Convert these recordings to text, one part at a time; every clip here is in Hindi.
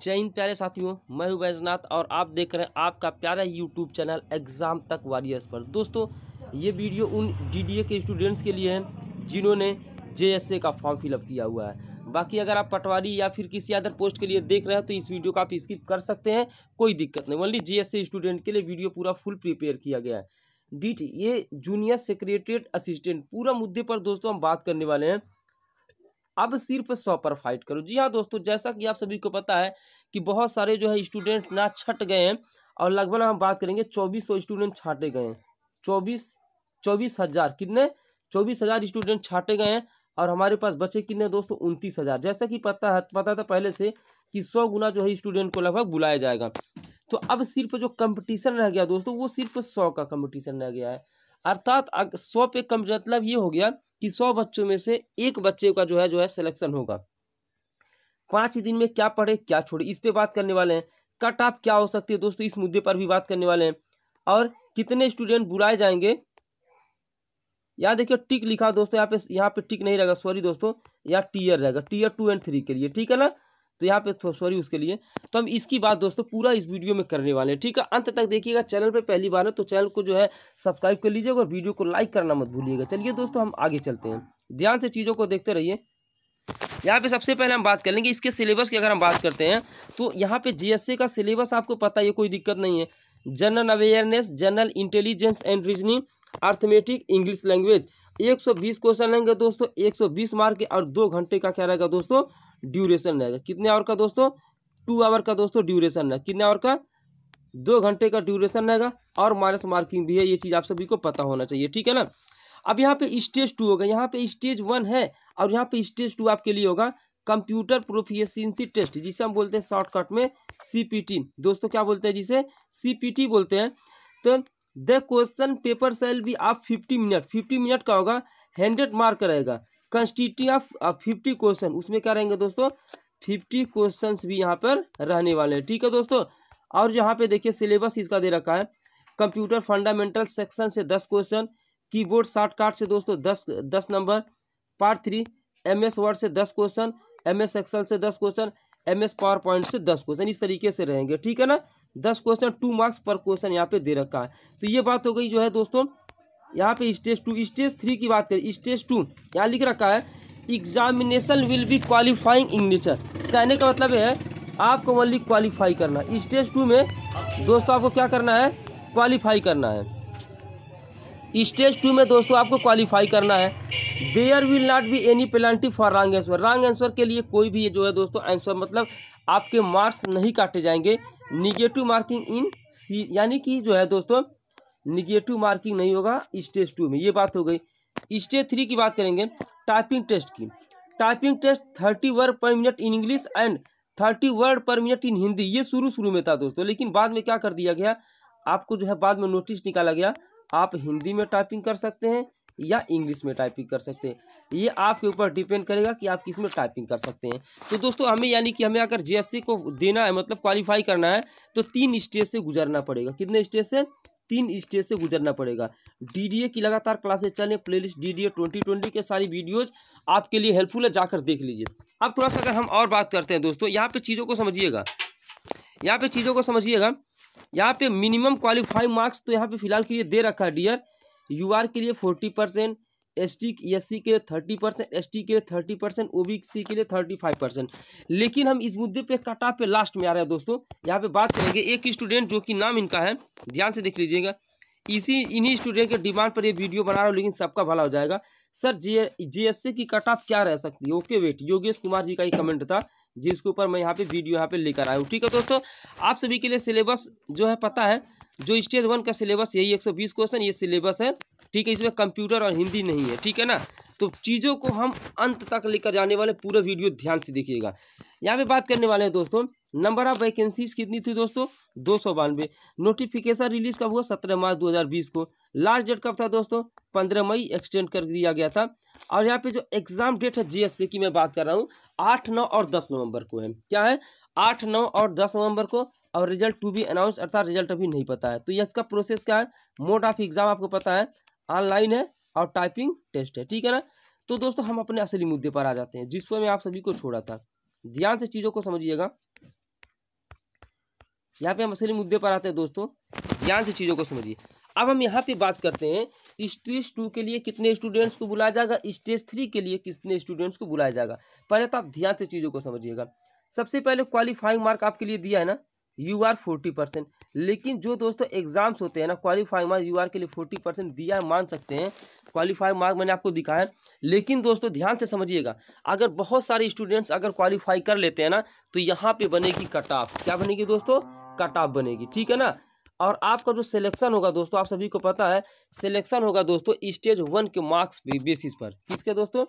जय हिंद प्यारे साथियों मैं हूं वैजनाथ और आप देख रहे हैं आपका प्यारा यूट्यूब चैनल एग्ज़ाम तक वारियर्स पर दोस्तों ये वीडियो उन डीडीए के स्टूडेंट्स के लिए है जिन्होंने जेएसए का फॉर्म फिलअप किया हुआ है बाकी अगर आप पटवारी या फिर किसी अदर पोस्ट के लिए देख रहे हैं तो इस वीडियो को आप स्किप कर सकते हैं कोई दिक्कत नहीं ओनली जे स्टूडेंट के लिए वीडियो पूरा फुल प्रिपेयर किया गया है डी ये जूनियर सेक्रेटरीट असिस्टेंट पूरा मुद्दे पर दोस्तों हम बात करने वाले हैं अब सिर्फ सौ पर फाइट करो जी हाँ दोस्तों जैसा कि आप सभी को पता है कि बहुत सारे जो है स्टूडेंट ना छट गए हैं और लगभग हम बात करेंगे चौबीस सौ स्टूडेंट छाटे गए हैं चौबीस चौबीस हज़ार कितने चौबीस हज़ार स्टूडेंट छाटे गए हैं और हमारे पास बचे कितने दोस्तों उनतीस हज़ार जैसा कि पता है पता था पहले से कि सौ गुना जो है स्टूडेंट को लगभग बुलाया जाएगा तो अब सिर्फ जो कंपटीशन रह गया दोस्तों वो सिर्फ सौ का कंपटीशन रह गया है अर्थात सौ पे कम मतलब ये हो गया कि सौ बच्चों में से एक बच्चे का जो है जो है सिलेक्शन होगा पाँच ही दिन में क्या पढ़े क्या छोड़े इस पर बात करने वाले हैं कट ऑफ क्या हो सकती है दोस्तों इस मुद्दे पर भी बात करने वाले हैं और कितने स्टूडेंट बुलाए जाएंगे यहाँ देखिए टिक लिखा दोस्तों यहाँ पे यहाँ पे टिक नहीं रहेगा सॉरी दोस्तों यहाँ टीयर रहेगा टीयर टू एंड थ्री के लिए ठीक है ना तो यहाँ पे सॉरी उसके लिए तो हम इसकी बात दोस्तों पूरा इस वीडियो में करने वाले हैं ठीक है अंत तक देखिएगा चैनल पर पहली बार है तो चैनल को जो है सब्सक्राइब कर लीजिएगा और वीडियो को लाइक करना मत भूलिएगा चलिए दोस्तों हम आगे चलते हैं ध्यान से चीज़ों को देखते रहिए यहाँ पे सबसे पहले हम बात कर लेंगे इसके सिलेबस की अगर हम बात करते हैं तो यहाँ पे जीएसए का सिलेबस आपको पता है कोई दिक्कत नहीं है general awareness general intelligence and reasoning arithmetic English language 120 question लेंगे दोस्तों 120 मार्क के और दो घंटे का क्या रहेगा दोस्तों ड्यूरेशन रहेगा कितने आवर का दोस्तों टू आवर का दोस्तों ड्यूरेशन रहेगा कितने आवर का दो घंटे का ड्यूरेशन रहेगा और माइनस मार्किंग भी है ये चीज़ आप सभी को पता होना चाहिए ठीक है ना अब यहाँ पे स्टेज टू होगा यहाँ पे स्टेज वन है और यहाँ पे स्टेज टू आपके लिए होगा कंप्यूटर प्रोफिशिएंसी टेस्ट जिसे हम बोलते हैं शॉर्टकट में सीपीटी दोस्तों क्या बोलते हैं जिसे सीपीटी बोलते हैं तो द क्वेश्चन पेपर सेल भी आप फिफ्टी मिनट फिफ्टी मिनट का होगा हंड्रेड मार्क का रहेगा कंस्टिट्यू ऑफ फिफ्टी क्वेश्चन उसमें क्या रहेंगे दोस्तों फिफ्टी क्वेश्चन भी यहाँ पर रहने वाले हैं ठीक है दोस्तों और यहाँ पे देखिए सिलेबस इसका दे रखा है कंप्यूटर फंडामेंटल सेक्शन से दस क्वेश्चन कीबोर्ड शॉर्टकट से दोस्तों दस दस number part three M S Word से दस क्वेश्चन एम एस एक्सल से दस question M S PowerPoint से दस क्वेश्चन इस तरीके से रहेंगे ठीक है ना दस question two marks per question यहाँ पे दे रखा है तो ये बात हो गई जो है दोस्तों यहाँ पे स्टेज टू स्टेज थ्री की बात करें स्टेज टू यहाँ लिख रखा है examination will be qualifying in nature कहने का मतलब है आपको ओनली क्वालिफाई करना स्टेज टू में दोस्तों आपको क्या करना है क्वालिफाई करना है स्टेज टू में दोस्तों आपको क्वालिफाई करना है there will not be any penalty for wrong answer wrong answer के लिए कोई भी जो है दोस्तों आंसर मतलब आपके मार्क्स नहीं काटे जाएंगे निगेटिव मार्किंग इन सी यानी कि जो है दोस्तों निगेटिव मार्किंग नहीं होगा स्टेज टू में ये बात हो गई स्टेज थ्री की बात करेंगे टाइपिंग टेस्ट की typing test thirty word per minute in English and thirty word per minute in Hindi ये शुरू शुरू में था दोस्तों लेकिन बाद में क्या कर दिया गया आपको जो है बाद में नोटिस निकाला गया आप हिंदी में टाइपिंग कर सकते हैं या इंग्लिश में टाइपिंग कर सकते हैं ये आपके ऊपर डिपेंड करेगा कि आप किस में टाइपिंग कर सकते हैं तो दोस्तों हमें यानी कि हमें अगर जेएससी को देना है मतलब क्वालिफाई करना है तो तीन स्टेज से गुजरना पड़ेगा कितने स्टेज से तीन स्टेज से गुजरना पड़ेगा डीडीए की लगातार क्लासेस चल रही playlist D D twenty twenty के सारी वीडियोज आपके लिए हेल्पफुल है जाकर देख लीजिए अब थोड़ा सा अगर हम और बात करते हैं दोस्तों यहाँ पे चीज़ों को समझिएगा यहाँ पे चीज़ों को समझिएगा यहाँ पे मिनिमम क्वालिफाई मार्क्स तो यहाँ पे फिलहाल के लिए दे रखा है डियर यू के लिए forty percent S T S C के लिए थर्टी परसेंट एस टी के लिए thirty percent O B C के लिए थर्टी फाइव परसेंट लेकिन हम इस मुद्दे पे ऑफ पे लास्ट में आ रहे हैं दोस्तों यहाँ पे बात करेंगे एक स्टूडेंट जो कि नाम इनका है ध्यान से देख लीजिएगा इसी इन्हीं स्टूडेंट के डिमांड पर ये वीडियो बना रहा हूँ लेकिन सबका भला हो जाएगा सर जे जे की कट ऑफ क्या रह सकती है ओके वेट योगेश कुमार जी का ही कमेंट था जिसके ऊपर मैं यहाँ पे वीडियो यहाँ पे लेकर आया हूँ ठीक है दोस्तों आप सभी के लिए सिलेबस जो है पता है जो स्टेज वन का सिलेबस यही 120 क्वेश्चन ये सिलेबस है ठीक है इसमें कंप्यूटर और हिंदी नहीं है ठीक है ना तो चीज़ों को हम अंत तक लेकर जाने वाले पूरा वीडियो ध्यान से देखिएगा यहाँ पे बात करने वाले हैं दोस्तों नंबर ऑफ वैकेंसीज कितनी थी दोस्तों दो सौ बानवे नोटिफिकेशन रिलीज कब हुआ सत्रह मार्च 2020 को लास्ट डेट कब था दोस्तों पंद्रह मई एक्सटेंड कर दिया गया था और यहाँ पे जो एग्जाम डेट है जीएससी की मैं बात कर रहा हूँ आठ नौ और दस नवंबर को है क्या है आठ नौ और दस नवंबर को और रिजल्ट टू बी अनाउंस अर्थात रिजल्ट अभी नहीं पता है तो इसका प्रोसेस क्या है मोड ऑफ एग्जाम आपको पता है ऑनलाइन है और टाइपिंग टेस्ट है ठीक है ना तो दोस्तों हम अपने असली मुद्दे पर आ जाते हैं जिसको मैं आप सभी को छोड़ा था ध्यान से चीज़ों को समझिएगा यहाँ पे हम असली मुद्दे पर आते हैं दोस्तों ध्यान से चीज़ों को समझिए अब हम यहाँ पे बात करते हैं स्टेज टू के लिए कितने स्टूडेंट्स को बुलाया जाएगा स्टेज थ्री के लिए कितने स्टूडेंट्स को बुलाया जाएगा पहले तो आप ध्यान से चीज़ों को समझिएगा सबसे पहले क्वालिफाइंग मार्क आपके लिए दिया है ना यू आर फोर्टी परसेंट लेकिन जो दोस्तों एग्जाम्स होते हैं ना क्वालिफाइंग मार्क यू आर के लिए फोर्टी परसेंट दिया मान सकते हैं क्वालिफाइंग मार्क मैंने आपको दिखाया लेकिन दोस्तों ध्यान से समझिएगा अगर बहुत सारे स्टूडेंट्स अगर क्वालिफाई कर लेते हैं ना तो यहाँ पे बनेगी कट ऑफ क्या बनेगी दोस्तों कट ऑफ बनेगी ठीक है ना और आपका जो सिलेक्शन होगा दोस्तों आप सभी को पता है सिलेक्शन होगा दोस्तों स्टेज वन के मार्क्स बेसिस पर किसके दोस्तों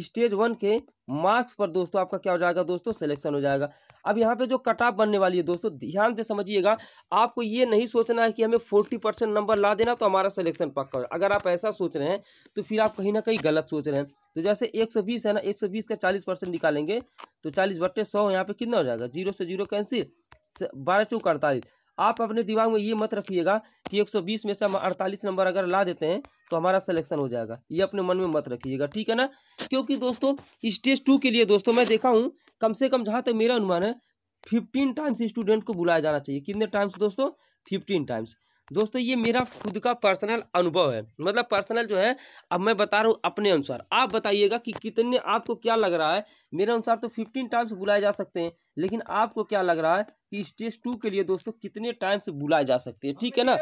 स्टेज वन के मार्क्स पर दोस्तों आपका क्या हो जाएगा दोस्तों सिलेक्शन हो जाएगा अब यहाँ पे जो कट ऑफ बनने वाली है दोस्तों ध्यान से समझिएगा आपको ये नहीं सोचना है कि हमें फोर्टी परसेंट नंबर ला देना तो हमारा सिलेक्शन पक्का हो अगर आप ऐसा सोच रहे हैं तो फिर आप कहीं ना कहीं गलत सोच रहे हैं तो जैसे एक सौ बीस है ना एक सौ बीस का चालीस परसेंट निकालेंगे तो चालीस बट्टे सौ यहाँ पे कितना हो जाएगा जीरो से जीरो कैंसिल बारह चौक अड़तालीस आप अपने दिमाग में ये मत रखिएगा कि 120 में से हम अड़तालीस नंबर अगर ला देते हैं तो हमारा सिलेक्शन हो जाएगा ये अपने मन में मत रखिएगा ठीक है ना क्योंकि दोस्तों स्टेज टू के लिए दोस्तों मैं देखा हूँ कम से कम जहाँ तक मेरा अनुमान है फिफ्टीन टाइम्स स्टूडेंट को बुलाया जाना चाहिए कितने टाइम्स दोस्तों फिफ्टीन टाइम्स दोस्तों ये मेरा खुद का पर्सनल अनुभव है मतलब पर्सनल जो है अब मैं बता रहा हूँ अपने अनुसार आप बताइएगा कि कितने आपको क्या लग रहा है मेरे अनुसार तो फिफ्टीन टाइम्स बुलाए जा सकते हैं लेकिन आपको क्या लग रहा है कि स्टेज टू के लिए दोस्तों कितने टाइम्स बुलाए जा सकते हैं ठीक है ना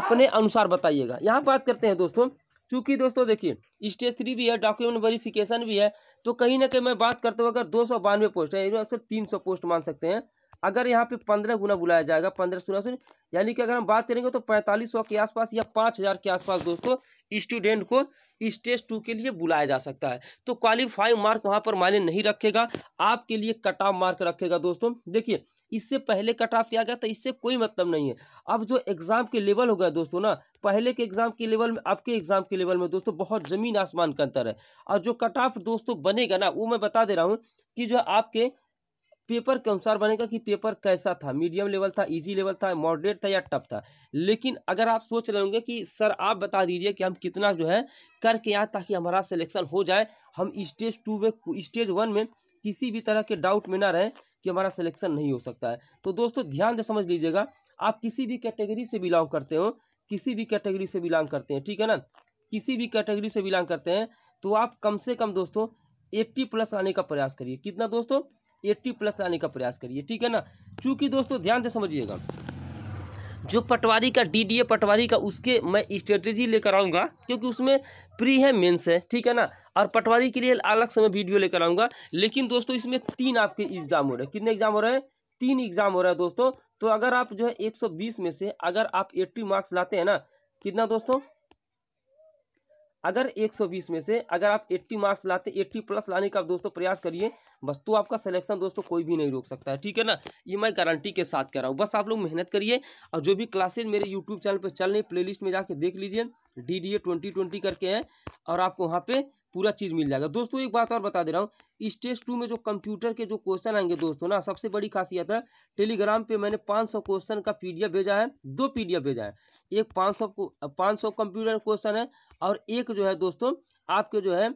अपने अनुसार बताइएगा यहाँ बात करते हैं दोस्तों चूँकि दोस्तों देखिए स्टेज थ्री भी है डॉक्यूमेंट वेरिफिकेशन भी है तो कहीं ना कहीं मैं बात करते हुए अगर दो सौ बानवे पोस्ट है अक्सर तीन सौ पोस्ट मान सकते हैं अगर यहाँ पे पंद्रह गुना बुलाया जाएगा पंद्रह सोलह सौ यानी कि अगर हम बात करेंगे तो पैंतालीस सौ के आसपास या पाँच हज़ार के आसपास दोस्तों स्टूडेंट को स्टेज टू के लिए बुलाया जा सकता है तो क्वालिफाई मार्क वहाँ पर मायने नहीं रखेगा आपके लिए कट ऑफ मार्क रखेगा दोस्तों देखिए इससे पहले कट ऑफ किया गया तो इससे कोई मतलब नहीं है अब जो एग्ज़ाम के लेवल हो गया दोस्तों ना पहले के एग्ज़ाम के लेवल में आपके एग्ज़ाम के लेवल में दोस्तों बहुत ज़मीन आसमान का अंतर है और जो कट ऑफ दोस्तों बनेगा ना वो मैं बता दे रहा हूँ कि जो आपके पेपर के अनुसार बनेगा कि पेपर कैसा था मीडियम लेवल था इजी लेवल था मॉडरेट था या टफ था लेकिन अगर आप सोच रहे होंगे कि सर आप बता दीजिए कि हम कितना जो है करके आए ताकि हमारा सिलेक्शन हो जाए हम स्टेज टू में स्टेज वन में किसी भी तरह के डाउट में ना रहें कि हमारा सिलेक्शन नहीं हो सकता है तो दोस्तों ध्यान से समझ लीजिएगा आप किसी भी कैटेगरी से बिलोंग करते हो किसी भी कैटेगरी से बिलोंग करते हैं ठीक है ना किसी भी कैटेगरी से बिलोंग करते हैं तो आप कम से कम दोस्तों एट्टी प्लस लाने का प्रयास करिए कितना दोस्तों एट्टी प्लस लाने का प्रयास करिए ठीक है ना चूंकि दोस्तों ध्यान से समझिएगा जो पटवारी का डीडीए पटवारी का उसके मैं स्ट्रेटेजी लेकर आऊँगा क्योंकि उसमें प्री है मेंस है ठीक है ना और पटवारी के लिए अलग से मैं वीडियो लेकर आऊँगा लेकिन दोस्तों इसमें तीन आपके एग्ज़ाम हो रहे हैं कितने एग्ज़ाम हो रहे हैं तीन एग्ज़ाम हो रहा है दोस्तों तो अगर आप जो है 120 में से अगर आप 80 मार्क्स लाते हैं ना कितना दोस्तों अगर 120 में से अगर आप 80 मार्क्स लाते 80 प्लस लाने का आप दोस्तों प्रयास करिए बस तो आपका सिलेक्शन दोस्तों कोई भी नहीं रोक सकता है ठीक है ना ये मैं गारंटी के साथ कर रहा हूँ बस आप लोग मेहनत करिए और जो भी क्लासेज मेरे यूट्यूब चैनल पर चल रही प्ले में जाके देख लीजिए D D A twenty twenty करके हैं और आपको वहाँ पर पूरा चीज़ मिल जाएगा दोस्तों एक बात और बता दे रहा हूँ स्टेज टू में जो कंप्यूटर के जो क्वेश्चन आएंगे दोस्तों ना सबसे बड़ी खासियत है टेलीग्राम पे मैंने 500 क्वेश्चन का पीडीएफ भेजा है दो पीडीएफ भेजा है एक 500 सौ कंप्यूटर क्वेश्चन है और एक जो है दोस्तों आपके जो है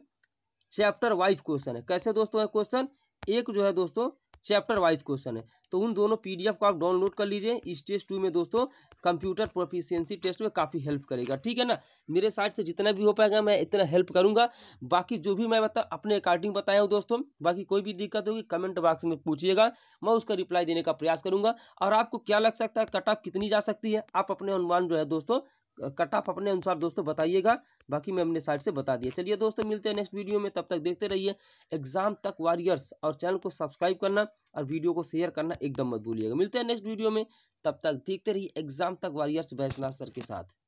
चैप्टर वाइज क्वेश्चन है कैसे दोस्तों है क्वेश्चन एक जो है दोस्तों चैप्टर वाइज क्वेश्चन है तो उन दोनों पीडीएफ को आप डाउनलोड कर लीजिए इस टेस्ट टू में दोस्तों कंप्यूटर प्रोफिशियंसी टेस्ट में काफ़ी हेल्प करेगा ठीक है ना मेरे साइड से जितना भी हो पाएगा मैं इतना हेल्प करूंगा बाकी जो भी मैं बता अपने अकॉर्डिंग बताया हूँ दोस्तों बाकी कोई भी दिक्कत होगी कमेंट बॉक्स में पूछिएगा मैं उसका रिप्लाई देने का प्रयास करूँगा और आपको क्या लग सकता है कट ऑफ कितनी जा सकती है आप अपने अनुमान जो है दोस्तों कट ऑफ अपने अनुसार दोस्तों बताइएगा बाकी मैं अपने साइड से बता दिया चलिए दोस्तों मिलते हैं नेक्स्ट वीडियो में तब तक देखते रहिए एग्जाम तक वॉरियर्स और चैनल को सब्सक्राइब करना और वीडियो को शेयर करना एकदम मत भूलिएगा मिलते हैं नेक्स्ट वीडियो में तब तक देखते रहिए एग्जाम तक वॉरियर्स वैश्वनाथ सर के साथ